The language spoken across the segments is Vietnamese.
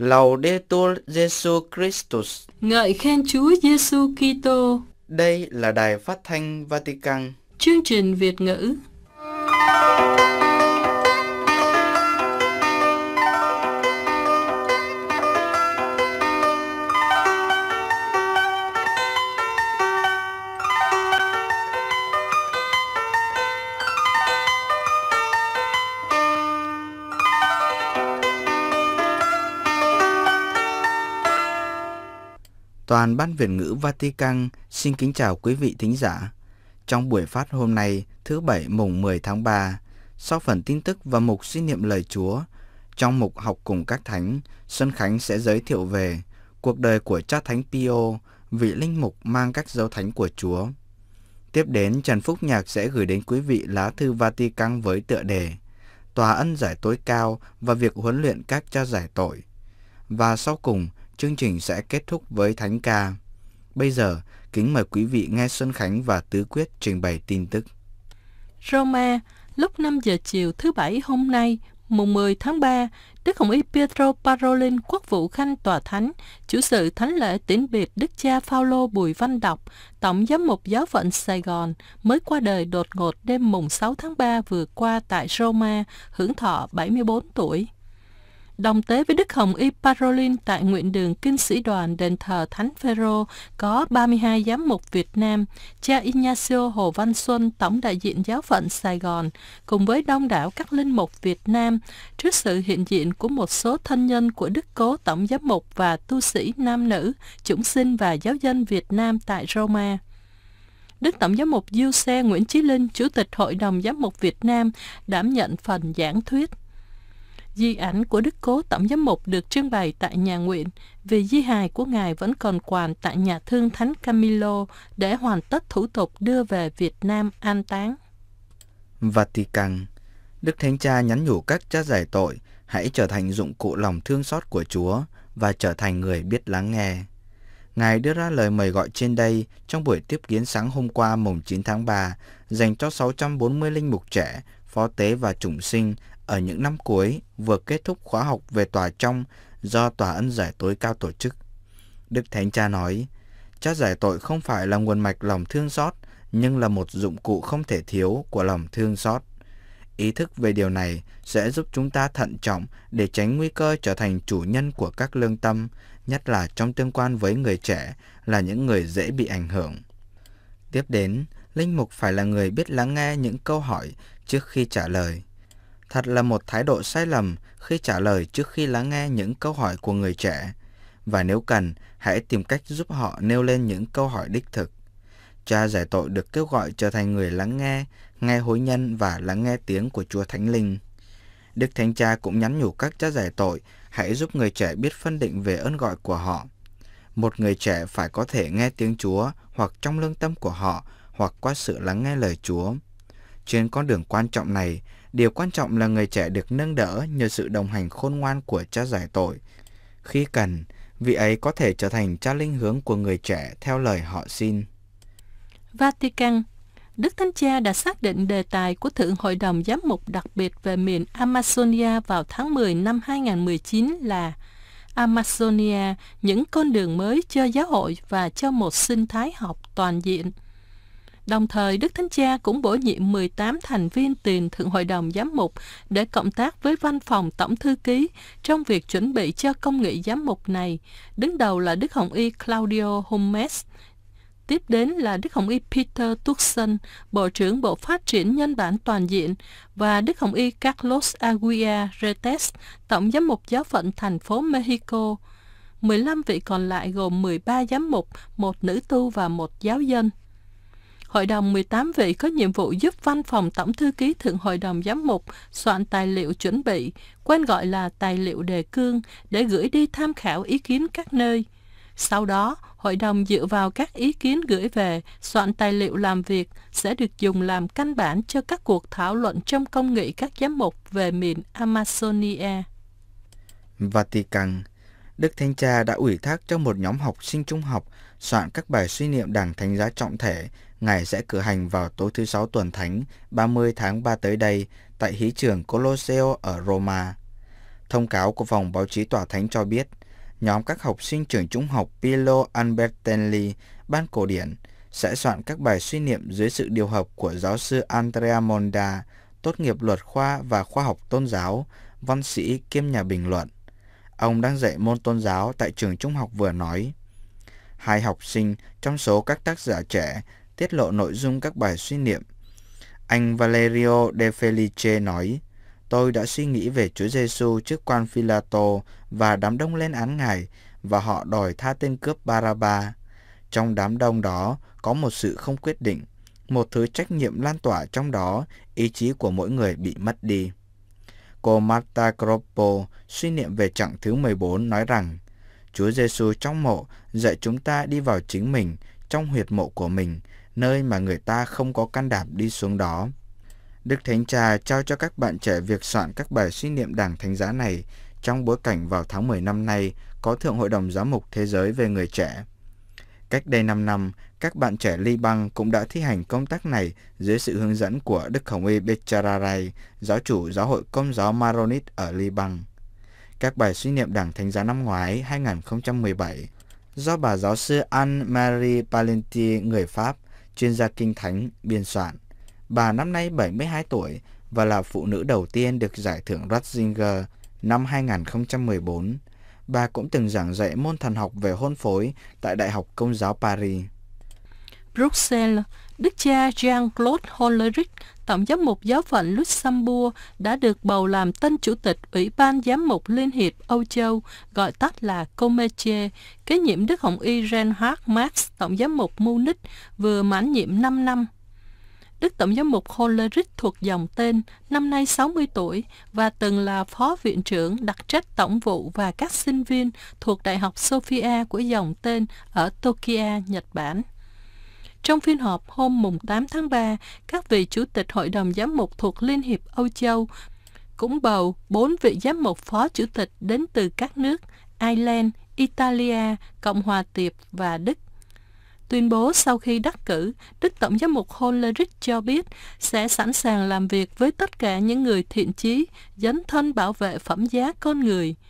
Laudetur Jesu Christus. Ngợi khen Chúa Giêsu Kitô. Đây là đài phát thanh Vatican. Chương trình Việt ngữ. Đoàn Ban Việt ngữ Vatican xin kính chào quý vị thính giả. Trong buổi phát hôm nay, thứ Bảy mùng 10 tháng 3, sau phần tin tức và mục suy niệm lời Chúa, trong mục học cùng các thánh, Xuân Khánh sẽ giới thiệu về cuộc đời của cha thánh Pio, vị linh mục mang các dấu thánh của Chúa. Tiếp đến, Trần Phúc Nhạc sẽ gửi đến quý vị lá thư Vatican với tựa đề Tòa ân giải tối cao và việc huấn luyện các cha giải tội. Và sau cùng, chương trình sẽ kết thúc với thánh ca. Bây giờ, kính mời quý vị nghe Xuân Khánh và Tứ Quyết trình bày tin tức. Roma, lúc 5 giờ chiều thứ Bảy hôm nay, mùng 10 tháng 3, Đức Hồng Y Pietro Parolin Quốc vụ Khanh Tòa Thánh, chủ sự thánh lễ tiễn biệt Đức cha Phaolô Bùi Văn Đọc, Tổng giám mục giáo phận Sài Gòn, mới qua đời đột ngột đêm mùng 6 tháng 3 vừa qua tại Roma, hưởng thọ 74 tuổi đồng tế với Đức Hồng Y Parolin tại nguyện đường Kinh Sĩ Đoàn đền thờ Thánh Phêrô có 32 giám mục Việt Nam, cha Ignacio Hồ Văn Xuân, tổng đại diện giáo phận Sài Gòn, cùng với đông đảo các linh mục Việt Nam, trước sự hiện diện của một số thân nhân của Đức Cố Tổng Giám mục và tu sĩ nam nữ, chúng sinh và giáo dân Việt Nam tại Roma. Đức Tổng giám mục Du Xe Nguyễn Chí Linh, Chủ tịch Hội đồng Giám mục Việt Nam, đảm nhận phần giảng thuyết. Di ảnh của Đức Cố Tổng Giám mục được trưng bày tại nhà nguyện, vì di hài của Ngài vẫn còn quàn tại nhà thương Thánh Camilo để hoàn tất thủ tục đưa về Việt Nam an táng. Vatican Đức Thánh Cha nhắn nhủ các cha giải tội hãy trở thành dụng cụ lòng thương xót của Chúa và trở thành người biết lắng nghe. Ngài đưa ra lời mời gọi trên đây trong buổi tiếp kiến sáng hôm qua mùng 9 tháng 3 dành cho 640 linh mục trẻ, phó tế và chủng sinh ở những năm cuối vừa kết thúc khóa học về tòa trong do Tòa ân giải tối cao tổ chức. Đức Thánh Cha nói, cha giải tội không phải là nguồn mạch lòng thương xót, nhưng là một dụng cụ không thể thiếu của lòng thương xót. Ý thức về điều này sẽ giúp chúng ta thận trọng để tránh nguy cơ trở thành chủ nhân của các lương tâm, nhất là trong tương quan với người trẻ là những người dễ bị ảnh hưởng. Tiếp đến, linh mục phải là người biết lắng nghe những câu hỏi trước khi trả lời thật là một thái độ sai lầm khi trả lời trước khi lắng nghe những câu hỏi của người trẻ và nếu cần hãy tìm cách giúp họ nêu lên những câu hỏi đích thực cha giải tội được kêu gọi trở thành người lắng nghe nghe hối nhân và lắng nghe tiếng của chúa thánh linh đức thánh cha cũng nhắn nhủ các cha giải tội hãy giúp người trẻ biết phân định về ơn gọi của họ một người trẻ phải có thể nghe tiếng chúa hoặc trong lương tâm của họ hoặc qua sự lắng nghe lời chúa trên con đường quan trọng này Điều quan trọng là người trẻ được nâng đỡ nhờ sự đồng hành khôn ngoan của cha giải tội. Khi cần, vị ấy có thể trở thành cha linh hướng của người trẻ theo lời họ xin. Vatican Đức Thánh Cha đã xác định đề tài của Thượng Hội đồng Giám mục đặc biệt về miền Amazonia vào tháng 10 năm 2019 là Amazonia, những con đường mới cho giáo hội và cho một sinh thái học toàn diện. Đồng thời, Đức Thánh Cha cũng bổ nhiệm 18 thành viên tiền Thượng Hội đồng Giám mục để cộng tác với Văn phòng Tổng Thư ký trong việc chuẩn bị cho công nghệ giám mục này. Đứng đầu là Đức Hồng Y Claudio Holmes, tiếp đến là Đức Hồng Y Peter Tuxen, Bộ trưởng Bộ Phát triển Nhân bản Toàn diện, và Đức Hồng Y Carlos Aguia Retes, Tổng giám mục giáo phận thành phố Mexico. 15 vị còn lại gồm 13 giám mục, một nữ tu và một giáo dân. Hội đồng 18 vị có nhiệm vụ giúp Văn phòng Tổng thư ký Thượng Hội đồng Giám mục soạn tài liệu chuẩn bị, quen gọi là tài liệu đề cương, để gửi đi tham khảo ý kiến các nơi. Sau đó, hội đồng dựa vào các ý kiến gửi về, soạn tài liệu làm việc sẽ được dùng làm căn bản cho các cuộc thảo luận trong công nghị các giám mục về miền Amazonia. Vatican Đức Thánh Cha đã ủy thác cho một nhóm học sinh trung học soạn các bài suy niệm đảng thánh giá trọng thể Ngài sẽ cử hành vào tối thứ Sáu tuần Thánh 30 tháng 3 tới đây tại hí trường Colosseo ở Roma. Thông cáo của phòng báo chí tòa thánh cho biết, nhóm các học sinh trường trung học Pilo Albertelli, ban cổ điển, sẽ soạn các bài suy niệm dưới sự điều hợp của giáo sư Andrea Monda, tốt nghiệp luật khoa và khoa học tôn giáo, văn sĩ kiêm nhà bình luận. Ông đang dạy môn tôn giáo tại trường trung học vừa nói. Hai học sinh trong số các tác giả trẻ tiết lộ nội dung các bài suy niệm. Anh Valerio De Felice nói, Tôi đã suy nghĩ về Chúa Giêsu trước quan Philato và đám đông lên án Ngài và họ đòi tha tên cướp Baraba. Trong đám đông đó có một sự không quyết định, một thứ trách nhiệm lan tỏa trong đó, ý chí của mỗi người bị mất đi. Cô Marta Croppo suy niệm về chặng thứ 14 nói rằng, Chúa Giêsu trong mộ dạy chúng ta đi vào chính mình, trong huyệt mộ của mình nơi mà người ta không có can đảm đi xuống đó. Đức Thánh Cha trao cho các bạn trẻ việc soạn các bài suy niệm đảng thánh giá này trong bối cảnh vào tháng 10 năm nay có Thượng Hội đồng Giám mục Thế giới về người trẻ. Cách đây 5 năm, các bạn trẻ Liban cũng đã thi hành công tác này dưới sự hướng dẫn của Đức Hồng Y Becharai, giáo chủ giáo hội công giáo Maronit ở Liban. Các bài suy niệm đảng thánh giá năm ngoái 2017 do bà giáo sư Anne-Marie Palenti người Pháp chuyên gia kinh thánh, biên soạn. Bà năm nay 72 tuổi và là phụ nữ đầu tiên được giải thưởng Ratzinger năm 2014. Bà cũng từng giảng dạy môn thần học về hôn phối tại Đại học Công giáo Paris. Bruxelles, Đức cha Jean-Claude Hollerich, tổng giám mục giáo phận Luxembourg, đã được bầu làm tân chủ tịch Ủy ban Giám mục Liên hiệp Âu Châu, gọi tắt là Comeche, kế nhiệm Đức Hồng Y Reinhard Marx, tổng giám mục Munich, vừa mãn nhiệm 5 năm. Đức Tổng giám mục Hollerich thuộc dòng tên, năm nay 60 tuổi và từng là phó viện trưởng đặc trách tổng vụ và các sinh viên thuộc Đại học Sofia của dòng tên ở Tokyo, Nhật Bản. Trong phiên họp hôm mùng 8 tháng 3, các vị chủ tịch Hội đồng Giám mục thuộc Liên hiệp Âu Châu cũng bầu 4 vị giám mục phó chủ tịch đến từ các nước Ireland, Italia, Cộng hòa Tiệp và Đức. Tuyên bố sau khi đắc cử, Đức Tổng giám mục Hollerich cho biết sẽ sẵn sàng làm việc với tất cả những người thiện chí, dấn thân bảo vệ phẩm giá con người –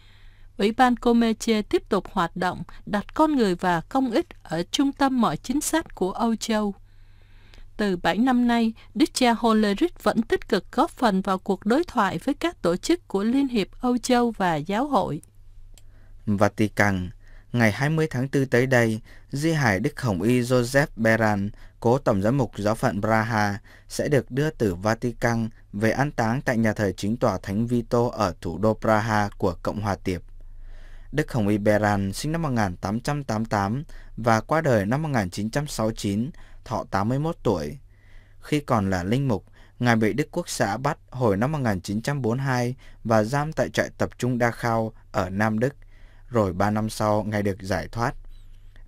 Ủy ban Comeche tiếp tục hoạt động, đặt con người và công ích ở trung tâm mọi chính sách của Âu Châu. Từ 7 năm nay, Đức cha Hollerich vẫn tích cực góp phần vào cuộc đối thoại với các tổ chức của Liên hiệp Âu Châu và Giáo hội. Vatican Ngày 20 tháng 4 tới đây, Di Hải Đức Hồng Y Joseph Beran, cố tổng giám mục giáo phận Braha, sẽ được đưa từ Vatican về an táng tại nhà thờ chính tòa Thánh Vito ở thủ đô Praha của Cộng hòa Tiệp. Đức Hồng Y Beran sinh năm 1888 và qua đời năm 1969, thọ 81 tuổi. Khi còn là linh mục, Ngài bị Đức Quốc xã bắt hồi năm 1942 và giam tại trại tập trung Dachau ở Nam Đức, rồi 3 năm sau Ngài được giải thoát.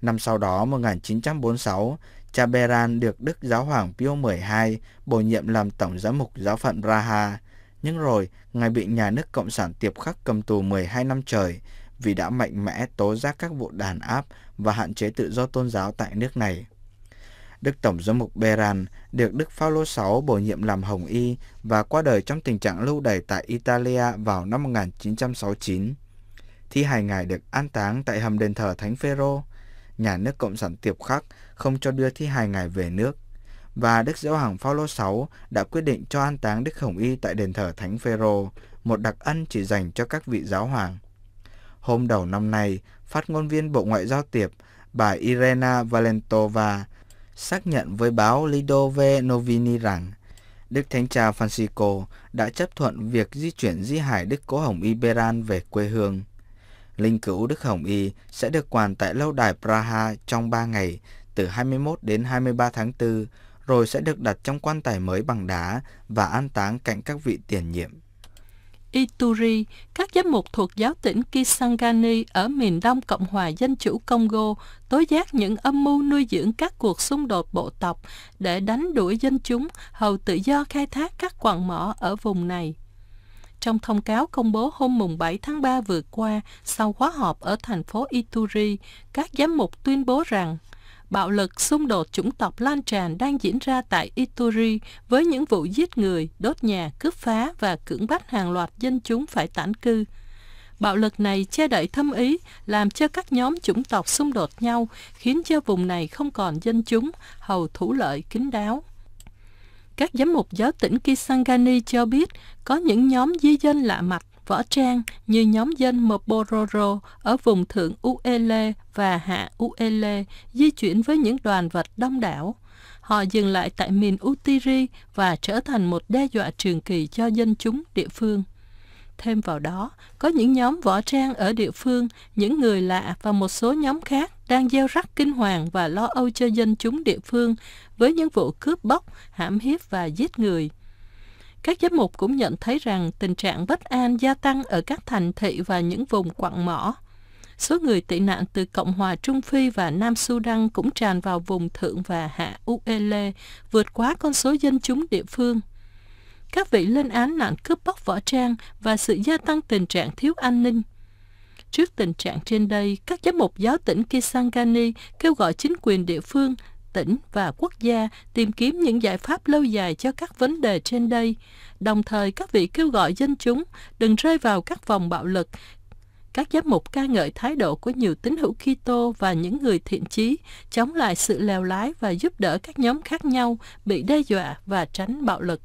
Năm sau đó, 1946, cha Beran được Đức Giáo hoàng Pio XII bổ nhiệm làm Tổng giám mục giáo phận Raha, nhưng rồi Ngài bị nhà nước Cộng sản Tiệp Khắc cầm tù 12 năm trời vì đã mạnh mẽ tố giác các vụ đàn áp và hạn chế tự do tôn giáo tại nước này. Đức Tổng giám mục Beran được Đức Phaolô VI bổ nhiệm làm Hồng Y và qua đời trong tình trạng lưu đày tại Italia vào năm 1969. Thi hài ngài được an táng tại hầm đền thờ Thánh Phêrô. Nhà nước Cộng sản Tiệp Khắc không cho đưa thi hài ngài về nước và Đức Giáo hoàng Phaolô VI đã quyết định cho an táng Đức Hồng Y tại đền thờ Thánh Phêrô, một đặc ân chỉ dành cho các vị giáo hoàng. Hôm đầu năm nay, phát ngôn viên Bộ Ngoại giao Tiệp, bà Irena Valentova xác nhận với báo Lidove Novini rằng Đức Thánh Cha Francisco đã chấp thuận việc di chuyển di hải Đức Cố Hồng Y Beran về quê hương. Linh cữu Đức Hồng Y sẽ được quản tại lâu đài Praha trong 3 ngày, từ 21 đến 23 tháng 4, rồi sẽ được đặt trong quan tài mới bằng đá và an táng cạnh các vị tiền nhiệm. Ituri, các giám mục thuộc giáo tỉnh Kisangani ở miền đông Cộng hòa Dân chủ Congo tối giác những âm mưu nuôi dưỡng các cuộc xung đột bộ tộc để đánh đuổi dân chúng hầu tự do khai thác các quặng mỏ ở vùng này. Trong thông cáo công bố hôm mùng 7 tháng 3 vừa qua, sau khóa họp ở thành phố Ituri, các giám mục tuyên bố rằng bạo lực, xung đột chủng tộc lan tràn đang diễn ra tại Ituri với những vụ giết người, đốt nhà, cướp phá và cưỡng bắt hàng loạt dân chúng phải tản cư. Bạo lực này che đậy thâm ý, làm cho các nhóm chủng tộc xung đột nhau, khiến cho vùng này không còn dân chúng, hầu thủ lợi kín đáo. Các giám mục giáo tỉnh Kisangani cho biết có những nhóm di dân lạ mặt võ trang như nhóm dân Mopororo ở vùng thượng Uele và hạ Uele di chuyển với những đoàn vật đông đảo. Họ dừng lại tại miền Utiri và trở thành một đe dọa trường kỳ cho dân chúng địa phương. Thêm vào đó, có những nhóm võ trang ở địa phương, những người lạ và một số nhóm khác đang gieo rắc kinh hoàng và lo âu cho dân chúng địa phương với những vụ cướp bóc, hãm hiếp và giết người. Các giám mục cũng nhận thấy rằng tình trạng bất an gia tăng ở các thành thị và những vùng quặng mỏ. Số người tị nạn từ Cộng hòa Trung Phi và Nam Sudan cũng tràn vào vùng thượng và hạ Uele, vượt quá con số dân chúng địa phương. Các vị lên án nạn cướp bóc võ trang và sự gia tăng tình trạng thiếu an ninh. Trước tình trạng trên đây, các giám mục giáo tỉnh Kisangani kêu gọi chính quyền địa phương tỉnh và quốc gia tìm kiếm những giải pháp lâu dài cho các vấn đề trên đây. Đồng thời, các vị kêu gọi dân chúng đừng rơi vào các vòng bạo lực, các giám mục ca ngợi thái độ của nhiều tín hữu Kitô và những người thiện chí chống lại sự lèo lái và giúp đỡ các nhóm khác nhau bị đe dọa và tránh bạo lực.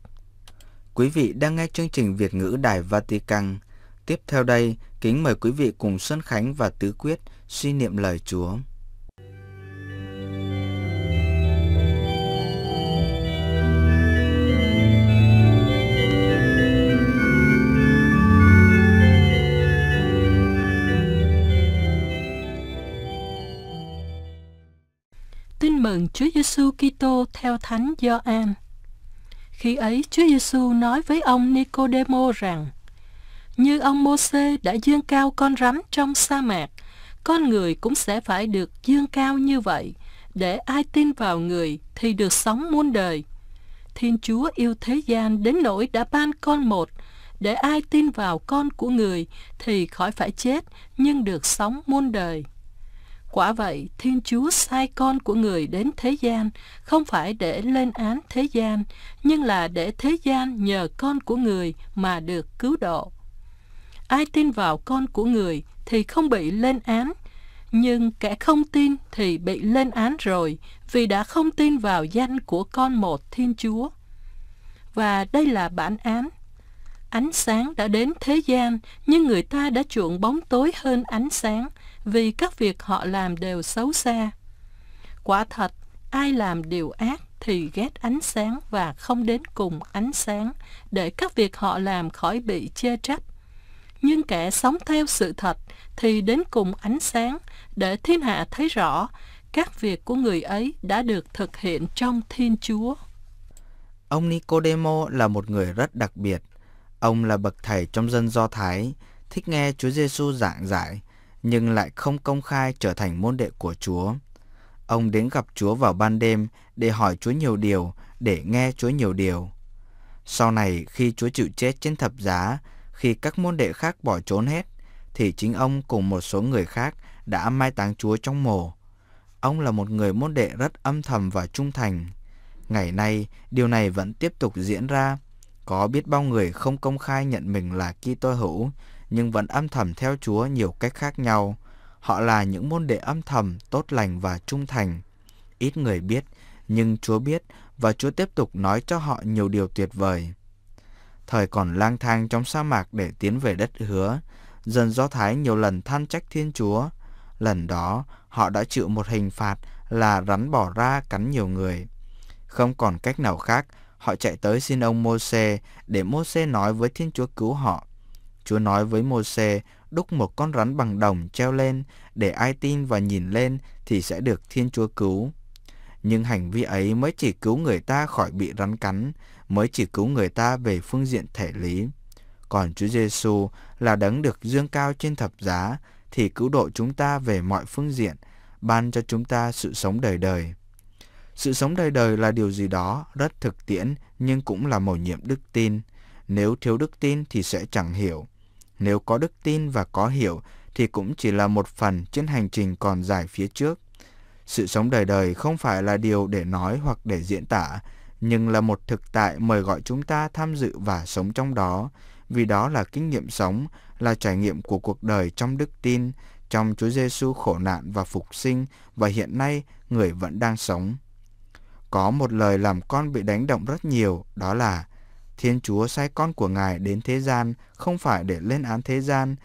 Quý vị đang nghe chương trình Việt ngữ Đài Vatican. Tiếp theo đây, kính mời quý vị cùng Xuân Khánh và Tứ Quyết suy niệm lời Chúa. mừng Chúa Giêsu Kitô theo Thánh Gioan. Khi ấy Chúa Giêsu nói với ông Nicodemo rằng: Như ông Môse đã dương cao con rắn trong sa mạc, con người cũng sẽ phải được dương cao như vậy, để ai tin vào người thì được sống muôn đời. Thiên Chúa yêu thế gian đến nỗi đã ban con một, để ai tin vào con của người thì khỏi phải chết nhưng được sống muôn đời. Quả vậy, Thiên Chúa sai con của người đến thế gian, không phải để lên án thế gian, nhưng là để thế gian nhờ con của người mà được cứu độ. Ai tin vào con của người thì không bị lên án, nhưng kẻ không tin thì bị lên án rồi vì đã không tin vào danh của con một Thiên Chúa. Và đây là bản án. Ánh sáng đã đến thế gian, nhưng người ta đã chuộng bóng tối hơn ánh sáng vì các việc họ làm đều xấu xa. Quả thật, ai làm điều ác thì ghét ánh sáng và không đến cùng ánh sáng để các việc họ làm khỏi bị chê trách. Nhưng kẻ sống theo sự thật thì đến cùng ánh sáng để thiên hạ thấy rõ các việc của người ấy đã được thực hiện trong Thiên Chúa. Ông Nicodemo là một người rất đặc biệt. Ông là bậc thầy trong dân Do Thái, thích nghe Chúa Giêsu giảng giải nhưng lại không công khai trở thành môn đệ của Chúa. Ông đến gặp Chúa vào ban đêm để hỏi Chúa nhiều điều, để nghe Chúa nhiều điều. Sau này khi Chúa chịu chết trên thập giá, khi các môn đệ khác bỏ trốn hết, thì chính ông cùng một số người khác đã mai táng Chúa trong mồ. Ông là một người môn đệ rất âm thầm và trung thành. Ngày nay, điều này vẫn tiếp tục diễn ra. Có biết bao người không công khai nhận mình là Kitô hữu, nhưng vẫn âm thầm theo Chúa nhiều cách khác nhau. Họ là những môn đệ âm thầm, tốt lành và trung thành. Ít người biết, nhưng Chúa biết và Chúa tiếp tục nói cho họ nhiều điều tuyệt vời. Thời còn lang thang trong sa mạc để tiến về đất hứa, dân Do Thái nhiều lần than trách Thiên Chúa. Lần đó, họ đã chịu một hình phạt là rắn bỏ ra cắn nhiều người. Không còn cách nào khác, họ chạy tới xin ông Môse để Môse nói với Thiên Chúa cứu họ. Chúa nói với Môse đúc một con rắn bằng đồng treo lên để ai tin và nhìn lên thì sẽ được Thiên Chúa cứu. Nhưng hành vi ấy mới chỉ cứu người ta khỏi bị rắn cắn, mới chỉ cứu người ta về phương diện thể lý. Còn Chúa Giêsu là đấng được dương cao trên thập giá thì cứu độ chúng ta về mọi phương diện, ban cho chúng ta sự sống đời đời. Sự sống đời đời là điều gì đó rất thực tiễn nhưng cũng là mầu nhiệm đức tin. Nếu thiếu đức tin thì sẽ chẳng hiểu nếu có đức tin và có hiểu thì cũng chỉ là một phần trên hành trình còn dài phía trước. Sự sống đời đời không phải là điều để nói hoặc để diễn tả, nhưng là một thực tại mời gọi chúng ta tham dự và sống trong đó, vì đó là kinh nghiệm sống, là trải nghiệm của cuộc đời trong đức tin, trong Chúa Giêsu khổ nạn và phục sinh và hiện nay người vẫn đang sống. Có một lời làm con bị đánh động rất nhiều, đó là Thiên Chúa sai con của Ngài đến thế gian không phải để lên án thế gian,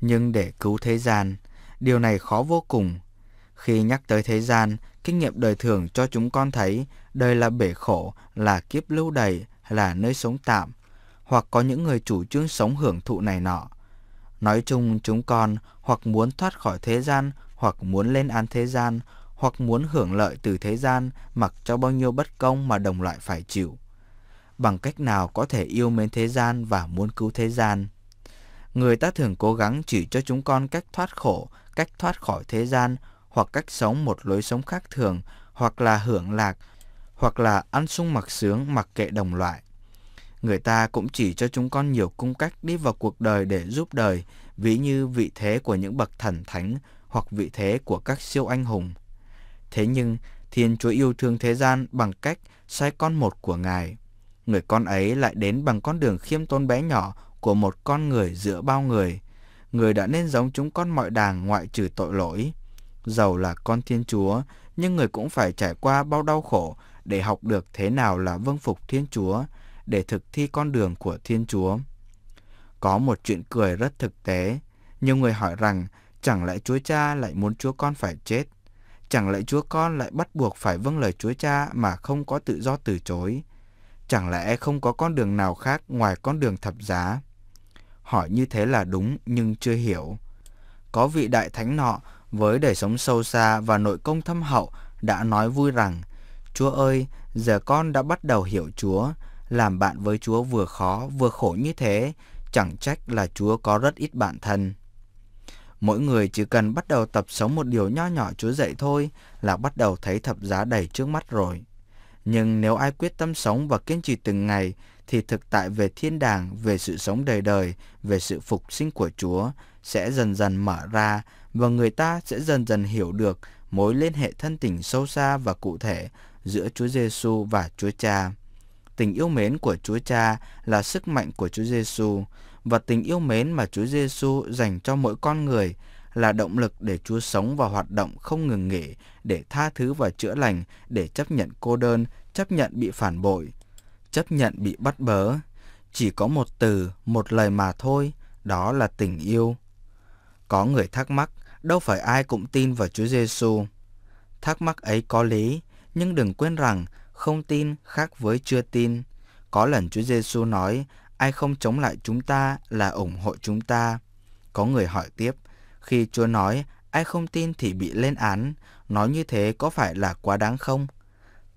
nhưng để cứu thế gian. Điều này khó vô cùng. Khi nhắc tới thế gian, kinh nghiệm đời thường cho chúng con thấy đời là bể khổ, là kiếp lưu đầy, là nơi sống tạm, hoặc có những người chủ trương sống hưởng thụ này nọ. Nói chung chúng con hoặc muốn thoát khỏi thế gian, hoặc muốn lên án thế gian, hoặc muốn hưởng lợi từ thế gian mặc cho bao nhiêu bất công mà đồng loại phải chịu bằng cách nào có thể yêu mến thế gian và muốn cứu thế gian. Người ta thường cố gắng chỉ cho chúng con cách thoát khổ, cách thoát khỏi thế gian hoặc cách sống một lối sống khác thường hoặc là hưởng lạc hoặc là ăn sung mặc sướng mặc kệ đồng loại. Người ta cũng chỉ cho chúng con nhiều cung cách đi vào cuộc đời để giúp đời, ví như vị thế của những bậc thần thánh hoặc vị thế của các siêu anh hùng. Thế nhưng, Thiên Chúa yêu thương thế gian bằng cách sai con một của Ngài người con ấy lại đến bằng con đường khiêm tốn bé nhỏ của một con người giữa bao người. Người đã nên giống chúng con mọi đàng ngoại trừ tội lỗi. Giàu là con Thiên Chúa, nhưng người cũng phải trải qua bao đau khổ để học được thế nào là vâng phục Thiên Chúa, để thực thi con đường của Thiên Chúa. Có một chuyện cười rất thực tế. Nhiều người hỏi rằng, chẳng lẽ Chúa Cha lại muốn Chúa Con phải chết? Chẳng lẽ Chúa Con lại bắt buộc phải vâng lời Chúa Cha mà không có tự do từ chối? chẳng lẽ không có con đường nào khác ngoài con đường thập giá? Hỏi như thế là đúng nhưng chưa hiểu. Có vị đại thánh nọ với đời sống sâu xa và nội công thâm hậu đã nói vui rằng Chúa ơi, giờ con đã bắt đầu hiểu Chúa, làm bạn với Chúa vừa khó vừa khổ như thế, chẳng trách là Chúa có rất ít bạn thân. Mỗi người chỉ cần bắt đầu tập sống một điều nho nhỏ Chúa dạy thôi là bắt đầu thấy thập giá đầy trước mắt rồi. Nhưng nếu ai quyết tâm sống và kiên trì từng ngày, thì thực tại về thiên đàng, về sự sống đời đời, về sự phục sinh của Chúa sẽ dần dần mở ra và người ta sẽ dần dần hiểu được mối liên hệ thân tình sâu xa và cụ thể giữa Chúa Giêsu và Chúa Cha. Tình yêu mến của Chúa Cha là sức mạnh của Chúa Giêsu và tình yêu mến mà Chúa Giêsu dành cho mỗi con người là động lực để Chúa sống và hoạt động không ngừng nghỉ, để tha thứ và chữa lành, để chấp nhận cô đơn, chấp nhận bị phản bội, chấp nhận bị bắt bớ. Chỉ có một từ, một lời mà thôi, đó là tình yêu. Có người thắc mắc, đâu phải ai cũng tin vào Chúa Giêsu. Thắc mắc ấy có lý, nhưng đừng quên rằng không tin khác với chưa tin. Có lần Chúa Giêsu nói, ai không chống lại chúng ta là ủng hộ chúng ta. Có người hỏi tiếp, khi Chúa nói ai không tin thì bị lên án, nói như thế có phải là quá đáng không?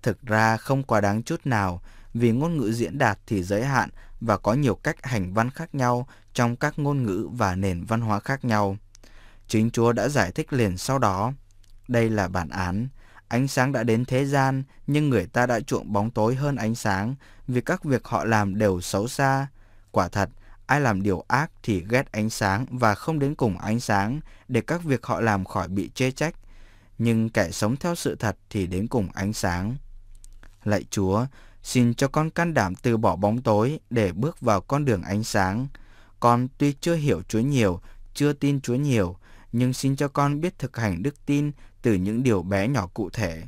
Thực ra không quá đáng chút nào, vì ngôn ngữ diễn đạt thì giới hạn và có nhiều cách hành văn khác nhau trong các ngôn ngữ và nền văn hóa khác nhau. Chính Chúa đã giải thích liền sau đó. Đây là bản án. Ánh sáng đã đến thế gian, nhưng người ta đã chuộng bóng tối hơn ánh sáng, vì các việc họ làm đều xấu xa. Quả thật, Ai làm điều ác thì ghét ánh sáng và không đến cùng ánh sáng để các việc họ làm khỏi bị chê trách, nhưng kẻ sống theo sự thật thì đến cùng ánh sáng. Lạy Chúa, xin cho con can đảm từ bỏ bóng tối để bước vào con đường ánh sáng. Con tuy chưa hiểu Chúa nhiều, chưa tin Chúa nhiều, nhưng xin cho con biết thực hành đức tin từ những điều bé nhỏ cụ thể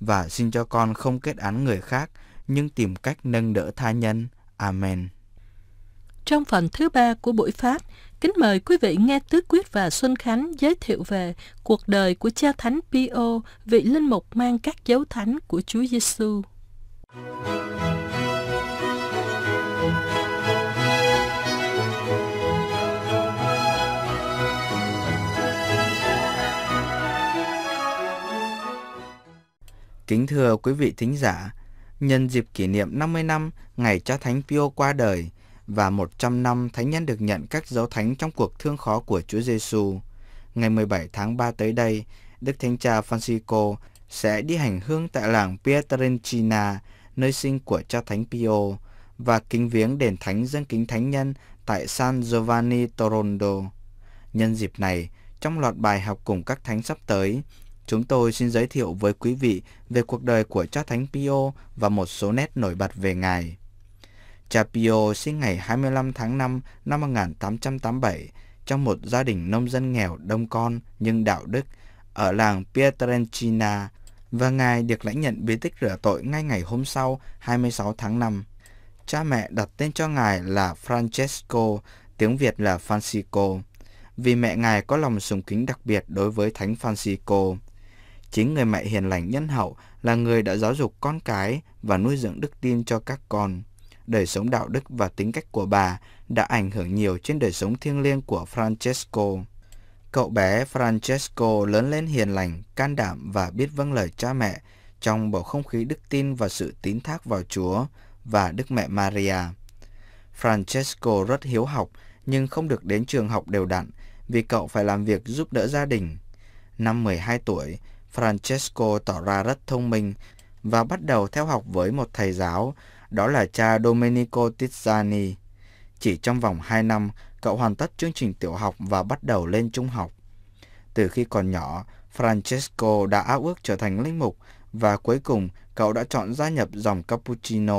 và xin cho con không kết án người khác nhưng tìm cách nâng đỡ tha nhân. Amen. Trong phần thứ ba của buổi Pháp, kính mời quý vị nghe Tứ Quyết và Xuân Khánh giới thiệu về cuộc đời của cha thánh Pio, vị linh mục mang các dấu thánh của Chúa Giêsu. Kính thưa quý vị thính giả, nhân dịp kỷ niệm 50 năm ngày cha thánh Pio qua đời, và 100 năm thánh nhân được nhận các dấu thánh trong cuộc thương khó của Chúa Giêsu. Ngày 17 tháng 3 tới đây, Đức Thánh Cha Francisco sẽ đi hành hương tại làng Pietrencina, nơi sinh của cha Thánh Pio, và kính viếng đền thánh dân kính thánh nhân tại San Giovanni Torondo. Nhân dịp này, trong loạt bài học cùng các thánh sắp tới, chúng tôi xin giới thiệu với quý vị về cuộc đời của cha Thánh Pio và một số nét nổi bật về Ngài. Chapio sinh ngày 25 tháng 5 năm 1887 trong một gia đình nông dân nghèo đông con nhưng đạo đức ở làng Pietrencina và ngài được lãnh nhận bí tích rửa tội ngay ngày hôm sau 26 tháng 5. Cha mẹ đặt tên cho ngài là Francesco, tiếng Việt là Francisco, vì mẹ ngài có lòng sùng kính đặc biệt đối với Thánh Francisco. Chính người mẹ hiền lành nhân hậu là người đã giáo dục con cái và nuôi dưỡng đức tin cho các con đời sống đạo đức và tính cách của bà đã ảnh hưởng nhiều trên đời sống thiêng liêng của Francesco. Cậu bé Francesco lớn lên hiền lành, can đảm và biết vâng lời cha mẹ trong bầu không khí đức tin và sự tín thác vào Chúa và Đức Mẹ Maria. Francesco rất hiếu học nhưng không được đến trường học đều đặn vì cậu phải làm việc giúp đỡ gia đình. Năm 12 tuổi, Francesco tỏ ra rất thông minh và bắt đầu theo học với một thầy giáo đó là cha Domenico Tizzani. Chỉ trong vòng 2 năm, cậu hoàn tất chương trình tiểu học và bắt đầu lên trung học. Từ khi còn nhỏ, Francesco đã ao ước trở thành linh mục và cuối cùng cậu đã chọn gia nhập dòng Cappuccino.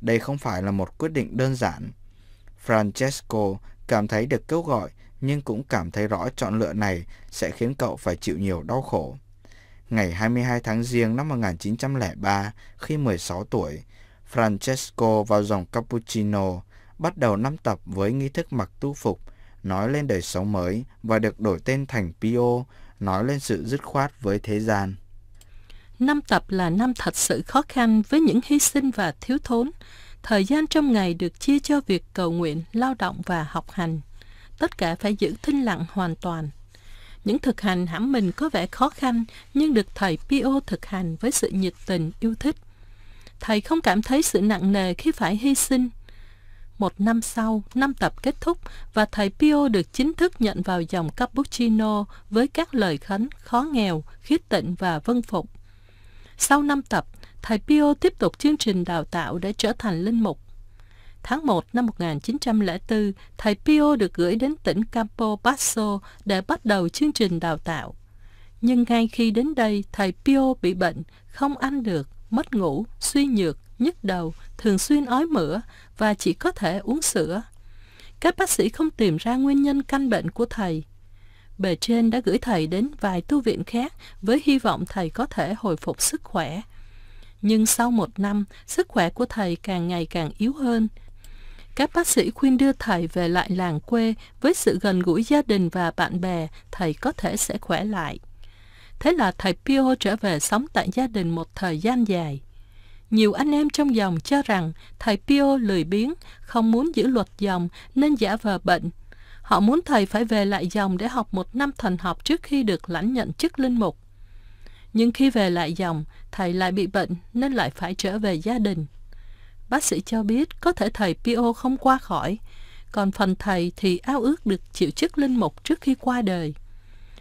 Đây không phải là một quyết định đơn giản. Francesco cảm thấy được kêu gọi nhưng cũng cảm thấy rõ chọn lựa này sẽ khiến cậu phải chịu nhiều đau khổ. Ngày 22 tháng Giêng năm 1903, khi 16 tuổi, Francesco vào dòng cappuccino, bắt đầu năm tập với nghi thức mặc tu phục, nói lên đời sống mới và được đổi tên thành Pio, nói lên sự dứt khoát với thế gian. Năm tập là năm thật sự khó khăn với những hy sinh và thiếu thốn. Thời gian trong ngày được chia cho việc cầu nguyện, lao động và học hành. Tất cả phải giữ thinh lặng hoàn toàn. Những thực hành hãm mình có vẻ khó khăn nhưng được thầy Pio thực hành với sự nhiệt tình yêu thích thầy không cảm thấy sự nặng nề khi phải hy sinh. Một năm sau, năm tập kết thúc và thầy Pio được chính thức nhận vào dòng cappuccino với các lời khấn khó nghèo, khiết tịnh và vân phục. Sau năm tập, thầy Pio tiếp tục chương trình đào tạo để trở thành linh mục. Tháng 1 năm 1904, thầy Pio được gửi đến tỉnh Campo Basso để bắt đầu chương trình đào tạo. Nhưng ngay khi đến đây, thầy Pio bị bệnh, không ăn được, mất ngủ, suy nhược, nhức đầu, thường xuyên ói mửa và chỉ có thể uống sữa. Các bác sĩ không tìm ra nguyên nhân căn bệnh của thầy. Bề trên đã gửi thầy đến vài tu viện khác với hy vọng thầy có thể hồi phục sức khỏe. Nhưng sau một năm, sức khỏe của thầy càng ngày càng yếu hơn. Các bác sĩ khuyên đưa thầy về lại làng quê với sự gần gũi gia đình và bạn bè, thầy có thể sẽ khỏe lại. Thế là thầy Pio trở về sống tại gia đình một thời gian dài. Nhiều anh em trong dòng cho rằng thầy Pio lười biếng, không muốn giữ luật dòng nên giả vờ bệnh. Họ muốn thầy phải về lại dòng để học một năm thần học trước khi được lãnh nhận chức linh mục. Nhưng khi về lại dòng, thầy lại bị bệnh nên lại phải trở về gia đình. Bác sĩ cho biết có thể thầy Pio không qua khỏi, còn phần thầy thì ao ước được chịu chức linh mục trước khi qua đời.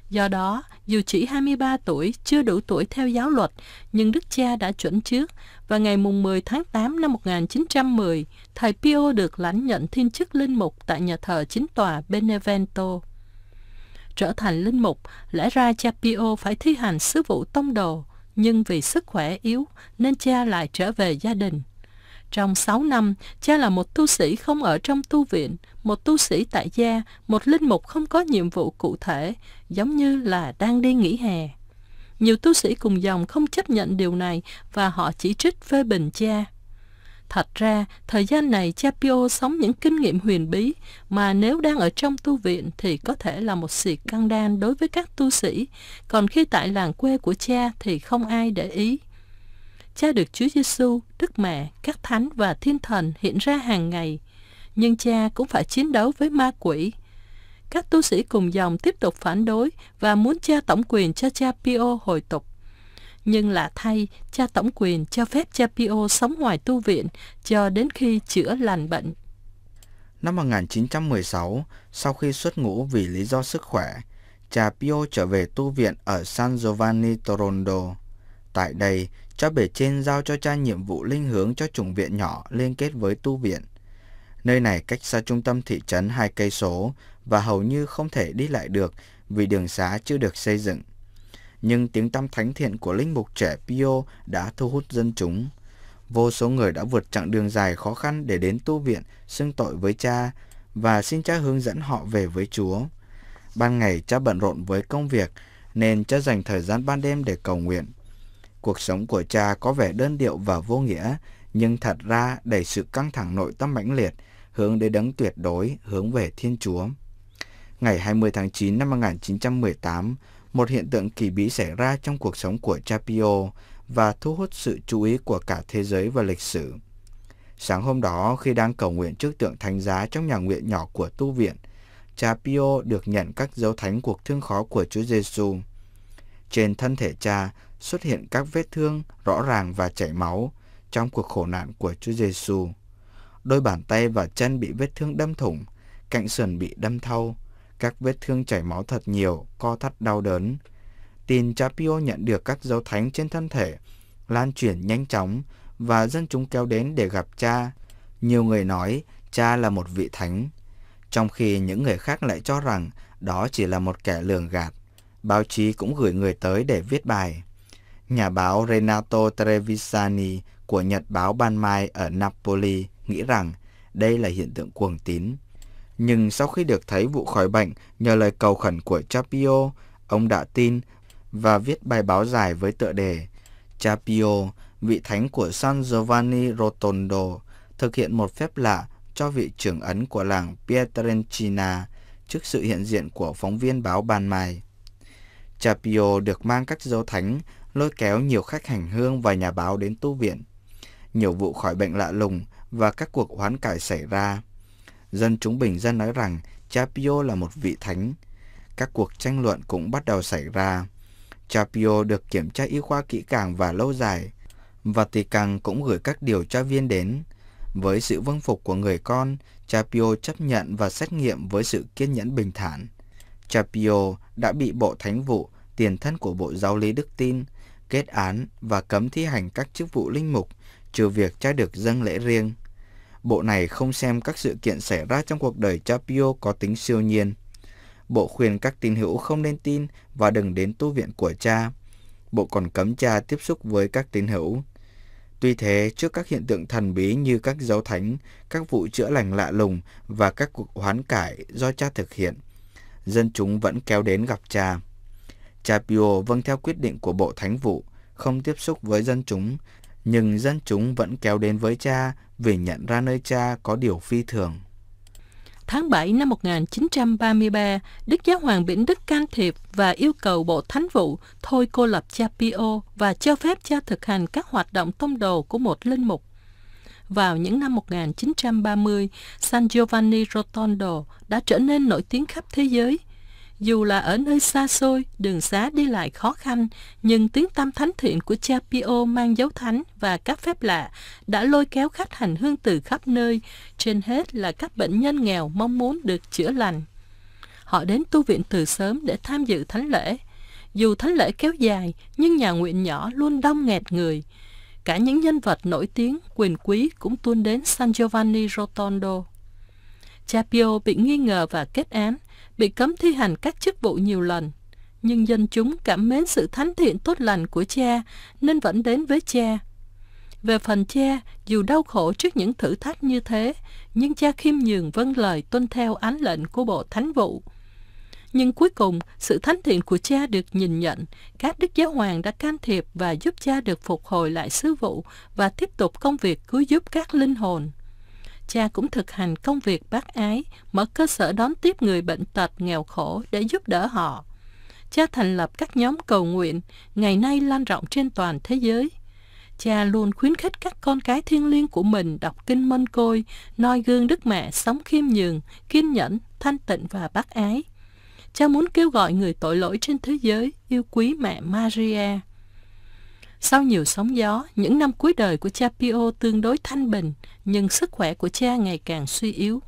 Do đó, dù chỉ 23 tuổi, chưa đủ tuổi theo giáo luật, nhưng đức cha đã chuẩn trước và ngày mùng 10 tháng 8 năm 1910, thầy Pio được lãnh nhận thiên chức linh mục tại nhà thờ chính tòa Benevento. Trở thành linh mục, lẽ ra cha Pio phải thi hành sứ vụ tông đồ, nhưng vì sức khỏe yếu nên cha lại trở về gia đình. Trong 6 năm, cha là một tu sĩ không ở trong tu viện, một tu sĩ tại gia, một linh mục không có nhiệm vụ cụ thể, giống như là đang đi nghỉ hè. Nhiều tu sĩ cùng dòng không chấp nhận điều này và họ chỉ trích phê bình cha. Thật ra, thời gian này cha Pio sống những kinh nghiệm huyền bí mà nếu đang ở trong tu viện thì có thể là một xì căng đan đối với các tu sĩ, còn khi tại làng quê của cha thì không ai để ý cha được Chúa Giêsu, Đức Mẹ, các thánh và thiên thần hiện ra hàng ngày, nhưng cha cũng phải chiến đấu với ma quỷ. Các tu sĩ cùng dòng tiếp tục phản đối và muốn cha tổng quyền cho cha Pio hồi tục. Nhưng lạ thay, cha tổng quyền cho phép cha Pio sống ngoài tu viện cho đến khi chữa lành bệnh. Năm 1916, sau khi xuất ngũ vì lý do sức khỏe, cha Pio trở về tu viện ở San Giovanni Torondo. Tại đây, cho bể trên giao cho cha nhiệm vụ linh hướng cho chủng viện nhỏ liên kết với tu viện. Nơi này cách xa trung tâm thị trấn hai cây số và hầu như không thể đi lại được vì đường xá chưa được xây dựng. Nhưng tiếng tăm thánh thiện của linh mục trẻ Pio đã thu hút dân chúng. Vô số người đã vượt chặng đường dài khó khăn để đến tu viện xưng tội với cha và xin cha hướng dẫn họ về với Chúa. Ban ngày cha bận rộn với công việc nên cha dành thời gian ban đêm để cầu nguyện Cuộc sống của cha có vẻ đơn điệu và vô nghĩa, nhưng thật ra đầy sự căng thẳng nội tâm mãnh liệt, hướng đến đấng tuyệt đối, hướng về Thiên Chúa. Ngày 20 tháng 9 năm 1918, một hiện tượng kỳ bí xảy ra trong cuộc sống của Chapio và thu hút sự chú ý của cả thế giới và lịch sử. Sáng hôm đó, khi đang cầu nguyện trước tượng thánh giá trong nhà nguyện nhỏ của tu viện, cha Pio được nhận các dấu thánh cuộc thương khó của Chúa Giêsu. Trên thân thể cha, xuất hiện các vết thương rõ ràng và chảy máu trong cuộc khổ nạn của Chúa Giêsu. Đôi bàn tay và chân bị vết thương đâm thủng, cạnh sườn bị đâm thâu, các vết thương chảy máu thật nhiều, co thắt đau đớn. Tin Chapio nhận được các dấu thánh trên thân thể, lan truyền nhanh chóng và dân chúng kéo đến để gặp cha. Nhiều người nói cha là một vị thánh, trong khi những người khác lại cho rằng đó chỉ là một kẻ lường gạt. Báo chí cũng gửi người tới để viết bài. Nhà báo Renato Trevisani của Nhật báo Ban Mai ở Napoli nghĩ rằng đây là hiện tượng cuồng tín. Nhưng sau khi được thấy vụ khỏi bệnh nhờ lời cầu khẩn của Chapio, ông đã tin và viết bài báo dài với tựa đề Chapio, vị thánh của San Giovanni Rotondo, thực hiện một phép lạ cho vị trưởng ấn của làng Pietrencina trước sự hiện diện của phóng viên báo Ban Mai. Chapio được mang các dấu thánh lôi kéo nhiều khách hành hương và nhà báo đến tu viện. Nhiều vụ khỏi bệnh lạ lùng và các cuộc hoán cải xảy ra. Dân chúng bình dân nói rằng Chapio là một vị thánh. Các cuộc tranh luận cũng bắt đầu xảy ra. Chapio được kiểm tra y khoa kỹ càng và lâu dài. Vatican cũng gửi các điều tra viên đến. Với sự vâng phục của người con, Chapio chấp nhận và xét nghiệm với sự kiên nhẫn bình thản. Chapio đã bị Bộ Thánh vụ, tiền thân của Bộ Giáo lý Đức Tin, kết án và cấm thi hành các chức vụ linh mục, trừ việc cha được dâng lễ riêng. Bộ này không xem các sự kiện xảy ra trong cuộc đời cha Pio có tính siêu nhiên. Bộ khuyên các tín hữu không nên tin và đừng đến tu viện của cha. Bộ còn cấm cha tiếp xúc với các tín hữu. Tuy thế, trước các hiện tượng thần bí như các dấu thánh, các vụ chữa lành lạ lùng và các cuộc hoán cải do cha thực hiện, dân chúng vẫn kéo đến gặp cha. Chapio vâng theo quyết định của Bộ Thánh vụ, không tiếp xúc với dân chúng, nhưng dân chúng vẫn kéo đến với cha vì nhận ra nơi cha có điều phi thường. Tháng 7 năm 1933, Đức Giáo Hoàng Bỉnh Đức can thiệp và yêu cầu Bộ Thánh vụ thôi cô lập cha Pio và cho phép cha thực hành các hoạt động tông đồ của một linh mục. Vào những năm 1930, San Giovanni Rotondo đã trở nên nổi tiếng khắp thế giới dù là ở nơi xa xôi, đường xá đi lại khó khăn, nhưng tiếng tâm thánh thiện của cha Pio mang dấu thánh và các phép lạ đã lôi kéo khách hành hương từ khắp nơi, trên hết là các bệnh nhân nghèo mong muốn được chữa lành. Họ đến tu viện từ sớm để tham dự thánh lễ. Dù thánh lễ kéo dài, nhưng nhà nguyện nhỏ luôn đông nghẹt người. Cả những nhân vật nổi tiếng, quyền quý cũng tuôn đến San Giovanni Rotondo. Cha Pio bị nghi ngờ và kết án, bị cấm thi hành các chức vụ nhiều lần. Nhưng dân chúng cảm mến sự thánh thiện tốt lành của cha nên vẫn đến với cha. Về phần cha, dù đau khổ trước những thử thách như thế, nhưng cha khiêm nhường vâng lời tuân theo án lệnh của bộ thánh vụ. Nhưng cuối cùng, sự thánh thiện của cha được nhìn nhận, các đức giáo hoàng đã can thiệp và giúp cha được phục hồi lại sứ vụ và tiếp tục công việc cứu giúp các linh hồn cha cũng thực hành công việc bác ái, mở cơ sở đón tiếp người bệnh tật nghèo khổ để giúp đỡ họ. Cha thành lập các nhóm cầu nguyện, ngày nay lan rộng trên toàn thế giới. Cha luôn khuyến khích các con cái thiên liêng của mình đọc kinh mân côi, noi gương đức mẹ sống khiêm nhường, kiên nhẫn, thanh tịnh và bác ái. Cha muốn kêu gọi người tội lỗi trên thế giới yêu quý mẹ Maria. Sau nhiều sóng gió, những năm cuối đời của cha Pio tương đối thanh bình, nhưng sức khỏe của cha ngày càng suy yếu.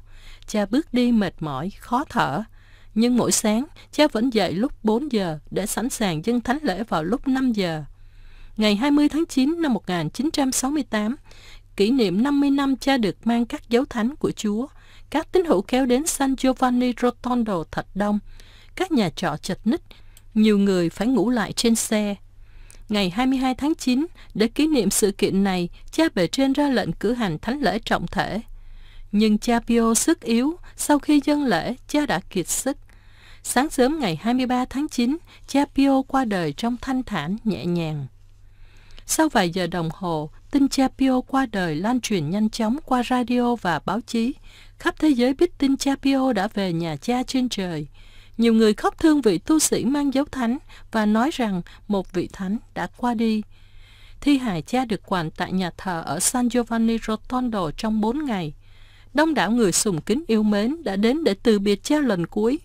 Cha bước đi mệt mỏi, khó thở. Nhưng mỗi sáng, cha vẫn dậy lúc 4 giờ để sẵn sàng dân thánh lễ vào lúc 5 giờ. Ngày 20 tháng 9 năm 1968, kỷ niệm 50 năm cha được mang các dấu thánh của Chúa, các tín hữu kéo đến San Giovanni Rotondo thật đông. Các nhà trọ chật ních, nhiều người phải ngủ lại trên xe, ngày 22 tháng 9, để kỷ niệm sự kiện này, cha bề trên ra lệnh cử hành thánh lễ trọng thể. Nhưng cha Pio sức yếu, sau khi dâng lễ, cha đã kiệt sức. Sáng sớm ngày 23 tháng 9, cha Pio qua đời trong thanh thản, nhẹ nhàng. Sau vài giờ đồng hồ, tin cha Pio qua đời lan truyền nhanh chóng qua radio và báo chí. Khắp thế giới biết tin cha Pio đã về nhà cha trên trời. Nhiều người khóc thương vị tu sĩ mang dấu thánh và nói rằng một vị thánh đã qua đi. Thi hài cha được quản tại nhà thờ ở San Giovanni Rotondo trong 4 ngày. Đông đảo người sùng kính yêu mến đã đến để từ biệt cha lần cuối.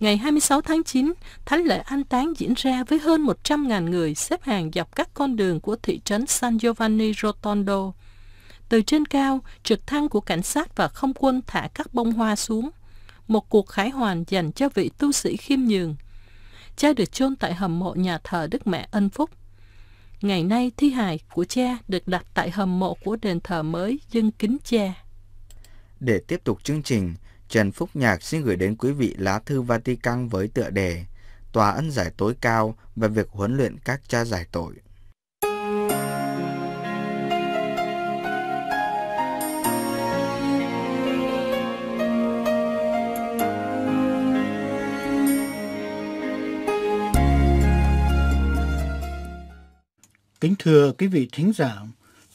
Ngày 26 tháng 9, thánh lễ an táng diễn ra với hơn 100.000 người xếp hàng dọc các con đường của thị trấn San Giovanni Rotondo. Từ trên cao, trực thăng của cảnh sát và không quân thả các bông hoa xuống một cuộc khải hoàn dành cho vị tu sĩ khiêm nhường. Cha được chôn tại hầm mộ nhà thờ Đức Mẹ Ân Phúc. Ngày nay thi hài của cha được đặt tại hầm mộ của đền thờ mới dân kính cha. Để tiếp tục chương trình, Trần Phúc Nhạc xin gửi đến quý vị lá thư Vatican với tựa đề Tòa ân giải tối cao và việc huấn luyện các cha giải tội. Kính thưa quý vị thính giả,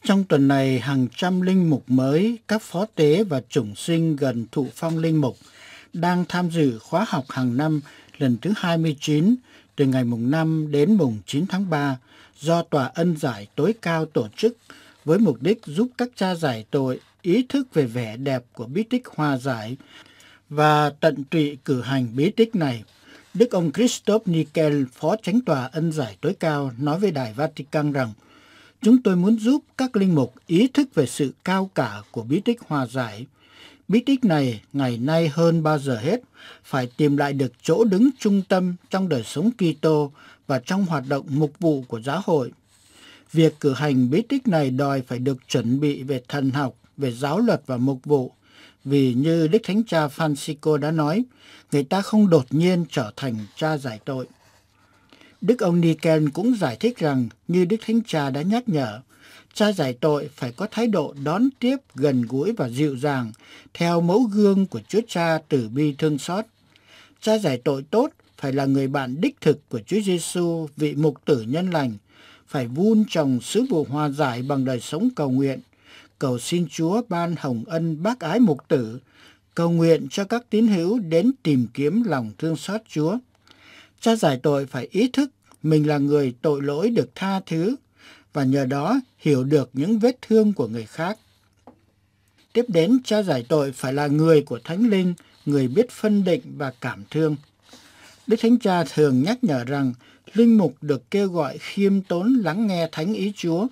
trong tuần này hàng trăm linh mục mới, các phó tế và chủng sinh gần thụ phong linh mục đang tham dự khóa học hàng năm lần thứ 29 từ ngày mùng 5 đến mùng 9 tháng 3 do Tòa ân giải tối cao tổ chức với mục đích giúp các cha giải tội ý thức về vẻ đẹp của bí tích hòa giải và tận tụy cử hành bí tích này – Đức ông Christoph Nickel, phó tránh tòa ân giải tối cao, nói với Đài Vatican rằng Chúng tôi muốn giúp các linh mục ý thức về sự cao cả của bí tích hòa giải. Bí tích này ngày nay hơn bao giờ hết phải tìm lại được chỗ đứng trung tâm trong đời sống Kitô và trong hoạt động mục vụ của giáo hội. Việc cử hành bí tích này đòi phải được chuẩn bị về thần học, về giáo luật và mục vụ – vì như Đức Thánh Cha Francisco đã nói, người ta không đột nhiên trở thành cha giải tội. Đức ông Niken cũng giải thích rằng, như Đức Thánh Cha đã nhắc nhở, cha giải tội phải có thái độ đón tiếp gần gũi và dịu dàng, theo mẫu gương của Chúa Cha tử bi thương xót. Cha giải tội tốt phải là người bạn đích thực của Chúa Giêsu, vị mục tử nhân lành, phải vun trồng sứ vụ hòa giải bằng đời sống cầu nguyện – cầu xin Chúa ban hồng ân bác ái mục tử, cầu nguyện cho các tín hữu đến tìm kiếm lòng thương xót Chúa. Cha giải tội phải ý thức mình là người tội lỗi được tha thứ và nhờ đó hiểu được những vết thương của người khác. Tiếp đến, cha giải tội phải là người của Thánh Linh, người biết phân định và cảm thương. Đức Thánh Cha thường nhắc nhở rằng linh mục được kêu gọi khiêm tốn lắng nghe thánh ý Chúa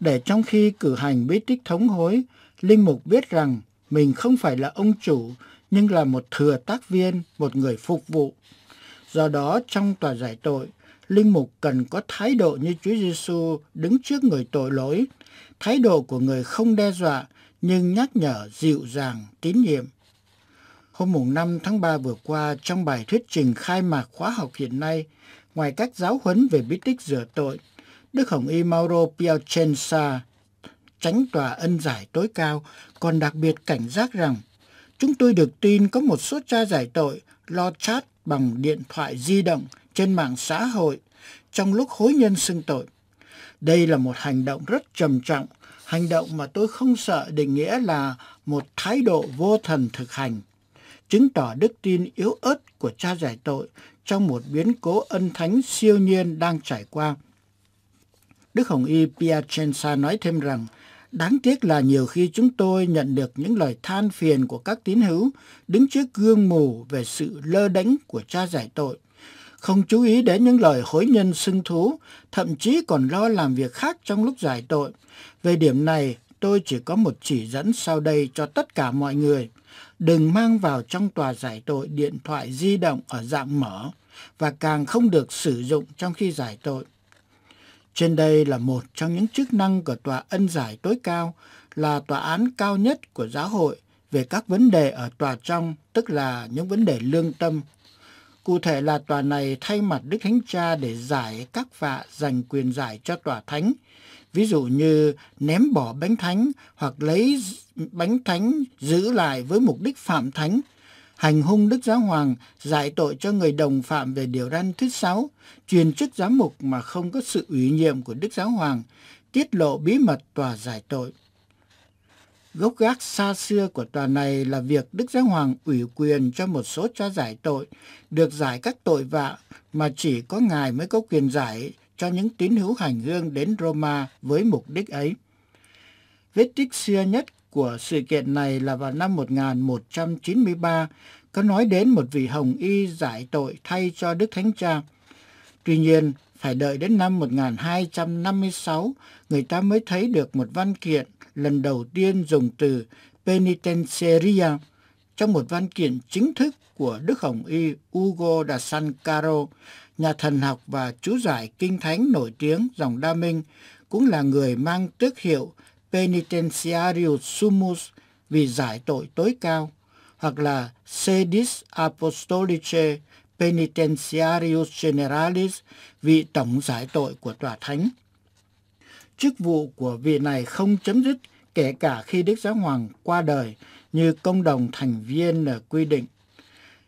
để trong khi cử hành bí tích thống hối, Linh Mục biết rằng mình không phải là ông chủ nhưng là một thừa tác viên, một người phục vụ. Do đó trong tòa giải tội, Linh Mục cần có thái độ như Chúa Giêsu đứng trước người tội lỗi, thái độ của người không đe dọa nhưng nhắc nhở dịu dàng, tín nhiệm. Hôm mùng 5 tháng 3 vừa qua, trong bài thuyết trình khai mạc khóa học hiện nay, ngoài các giáo huấn về bí tích rửa tội, Đức Hồng Y Mauro Piacenza, tránh tòa ân giải tối cao, còn đặc biệt cảnh giác rằng chúng tôi được tin có một số cha giải tội lo chat bằng điện thoại di động trên mạng xã hội trong lúc hối nhân xưng tội. Đây là một hành động rất trầm trọng, hành động mà tôi không sợ định nghĩa là một thái độ vô thần thực hành, chứng tỏ đức tin yếu ớt của cha giải tội trong một biến cố ân thánh siêu nhiên đang trải qua – Đức Hồng Y Piacenza nói thêm rằng, Đáng tiếc là nhiều khi chúng tôi nhận được những lời than phiền của các tín hữu đứng trước gương mù về sự lơ đánh của cha giải tội, không chú ý đến những lời hối nhân xưng thú, thậm chí còn lo làm việc khác trong lúc giải tội. Về điểm này, tôi chỉ có một chỉ dẫn sau đây cho tất cả mọi người. Đừng mang vào trong tòa giải tội điện thoại di động ở dạng mở và càng không được sử dụng trong khi giải tội. Trên đây là một trong những chức năng của tòa ân giải tối cao là tòa án cao nhất của giáo hội về các vấn đề ở tòa trong, tức là những vấn đề lương tâm. Cụ thể là tòa này thay mặt Đức Thánh Cha để giải các vạ dành quyền giải cho tòa thánh, ví dụ như ném bỏ bánh thánh hoặc lấy bánh thánh giữ lại với mục đích phạm thánh – hành hung Đức Giáo Hoàng, giải tội cho người đồng phạm về điều răn thứ sáu, truyền chức giám mục mà không có sự ủy nhiệm của Đức Giáo Hoàng, tiết lộ bí mật tòa giải tội. Gốc gác xa xưa của tòa này là việc Đức Giáo Hoàng ủy quyền cho một số cha giải tội, được giải các tội vạ mà chỉ có Ngài mới có quyền giải cho những tín hữu hành hương đến Roma với mục đích ấy. Vết tích xưa nhất của sự kiện này là vào năm 1193 có nói đến một vị hồng y giải tội thay cho Đức Thánh Cha. Tuy nhiên, phải đợi đến năm 1256 người ta mới thấy được một văn kiện lần đầu tiên dùng từ penitenceria trong một văn kiện chính thức của Đức Hồng Y Ugo da San Caro, nhà thần học và chú giải kinh thánh nổi tiếng dòng Đa Minh, cũng là người mang tước hiệu Penitentiarius Sumus vì giải tội tối cao hoặc là Sedis Apostolice Penitentiarius Generalis vị tổng giải tội của tòa thánh. Chức vụ của vị này không chấm dứt kể cả khi Đức Giáo Hoàng qua đời như công đồng thành viên là quy định.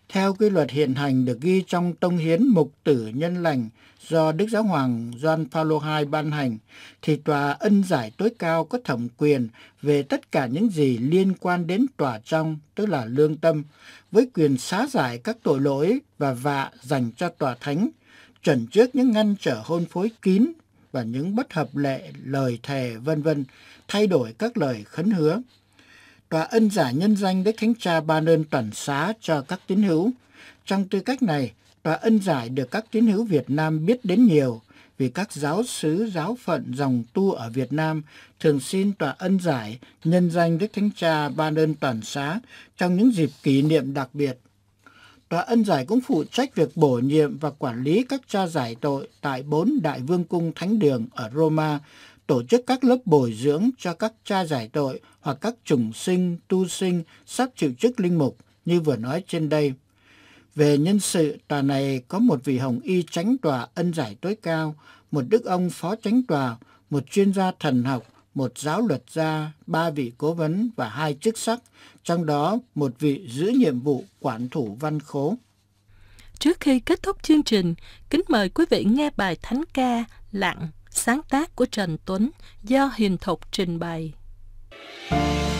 Theo quy luật hiện hành được ghi trong Tông Hiến Mục Tử Nhân Lành do Đức Giáo Hoàng John Paul II ban hành, thì tòa ân giải tối cao có thẩm quyền về tất cả những gì liên quan đến tòa trong, tức là lương tâm, với quyền xá giải các tội lỗi và vạ dành cho tòa thánh, chuẩn trước những ngăn trở hôn phối kín và những bất hợp lệ lời thề vân vân thay đổi các lời khấn hứa tòa ân giả nhân danh đức thánh cha ban ơn toàn xá cho các tín hữu trong tư cách này và ân giải được các tín hữu Việt Nam biết đến nhiều vì các giáo sứ giáo phận dòng tu ở Việt Nam thường xin tòa ân giải nhân danh Đức Thánh Cha ban ơn toàn xá trong những dịp kỷ niệm đặc biệt. Tòa ân giải cũng phụ trách việc bổ nhiệm và quản lý các cha giải tội tại bốn đại vương cung thánh đường ở Roma, tổ chức các lớp bồi dưỡng cho các cha giải tội hoặc các chủng sinh, tu sinh sắp chịu chức linh mục như vừa nói trên đây. Về nhân sự, tòa này có một vị hồng y tránh tòa ân giải tối cao, một đức ông phó tránh tòa, một chuyên gia thần học, một giáo luật gia, ba vị cố vấn và hai chức sắc, trong đó một vị giữ nhiệm vụ quản thủ văn khố. Trước khi kết thúc chương trình, kính mời quý vị nghe bài thánh ca Lặng, sáng tác của Trần Tuấn do Hiền Thục trình bày. Thank you.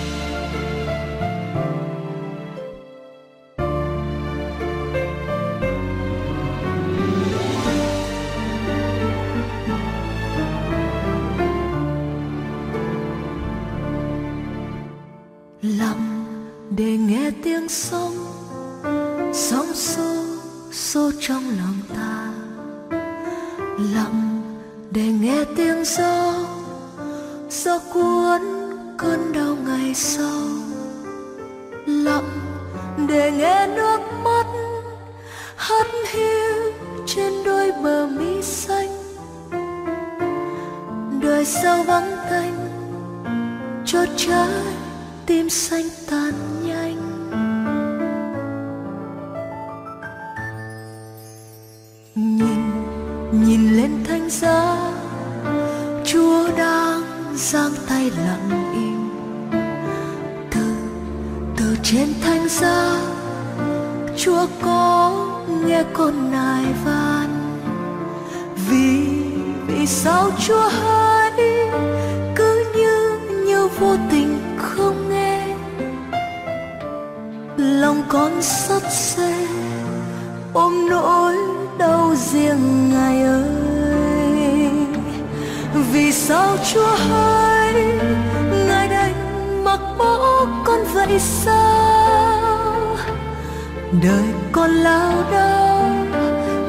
lặng để nghe tiếng sóng sóng xô xô trong lòng ta lặng để nghe tiếng gió gió cuốn cơn đau ngày sau lặng để nghe nước mắt hắt hiu trên đôi bờ mi xanh đời sau vắng tanh chốt trái tim xanh tan nhanh nhìn nhìn lên thánh giá chúa đang giang tay lặng im từ từ trên thánh giá chúa có nghe con nài van vì vì sao chúa hơn lòng con sắt xe ôm nỗi đau riêng ngài ơi vì sao chúa ơi ngài đành mặc bỏ con vậy sao đời con lao đao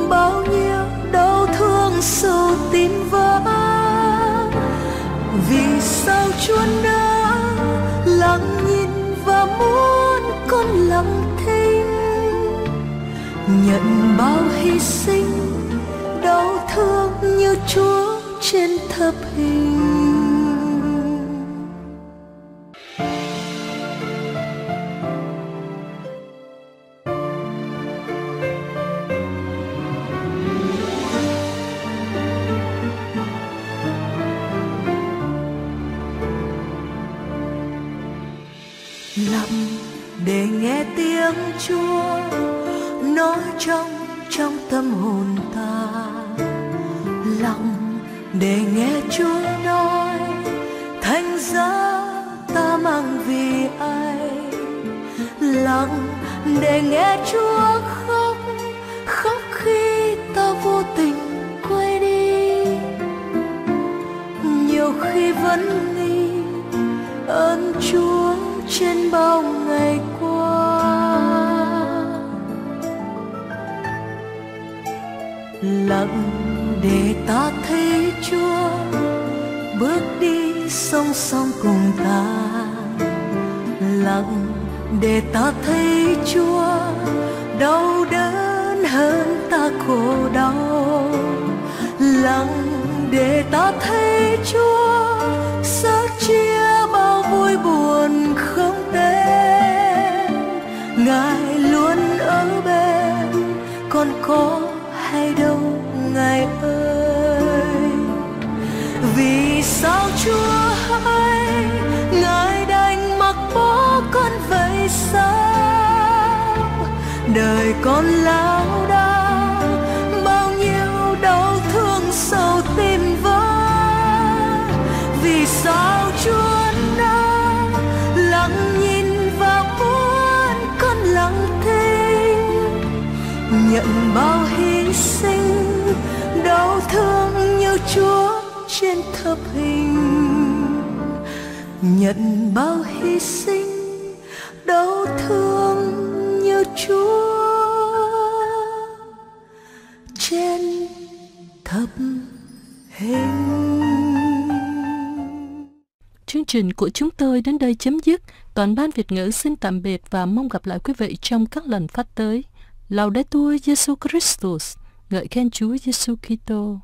bao nhiêu đau thương sâu tin vỡ vì sao chúa nơi lặng thinh nhận bao hy sinh đau thương như chúa trên thập hình hơn ta khổ đau lặng để ta thấy chúa sớt chia bao vui buồn không tên ngài luôn ở bên còn có hay đâu ngài ơi vì sao chúa hay ngài đành mặc bỏ con vậy sao đời con lao đao bao nhiêu đau thương sâu tim vỡ vì sao chúa đã lặng nhìn và muốn con lặng thinh nhận bao hy sinh đau thương như chúa trên thập hình nhận bao hy sinh đau thương như chúa trình của chúng tôi đến đây chấm dứt. Toàn ban Việt ngữ xin tạm biệt và mong gặp lại quý vị trong các lần phát tới. Tôi Giêsu Christus, ngợi khen Chúa Giêsu Kitô.